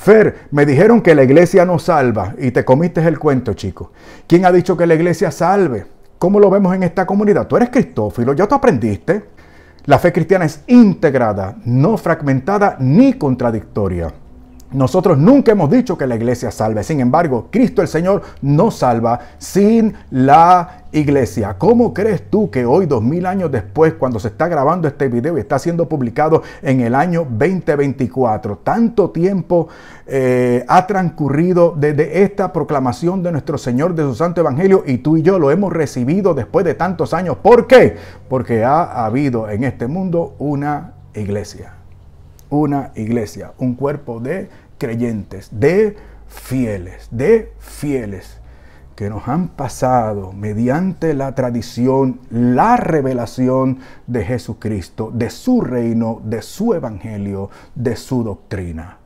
Fer, me dijeron que la iglesia no salva y te comiste el cuento, chico. ¿Quién ha dicho que la iglesia salve? ¿Cómo lo vemos en esta comunidad? Tú eres cristófilo, ya te aprendiste. La fe cristiana es integrada, no fragmentada ni contradictoria. Nosotros nunca hemos dicho que la iglesia salve, sin embargo, Cristo el Señor no salva sin la iglesia. ¿Cómo crees tú que hoy, dos mil años después, cuando se está grabando este video y está siendo publicado en el año 2024, tanto tiempo eh, ha transcurrido desde esta proclamación de nuestro Señor de su Santo Evangelio y tú y yo lo hemos recibido después de tantos años? ¿Por qué? Porque ha habido en este mundo una iglesia una iglesia, un cuerpo de creyentes, de fieles, de fieles que nos han pasado mediante la tradición, la revelación de Jesucristo, de su reino, de su evangelio, de su doctrina.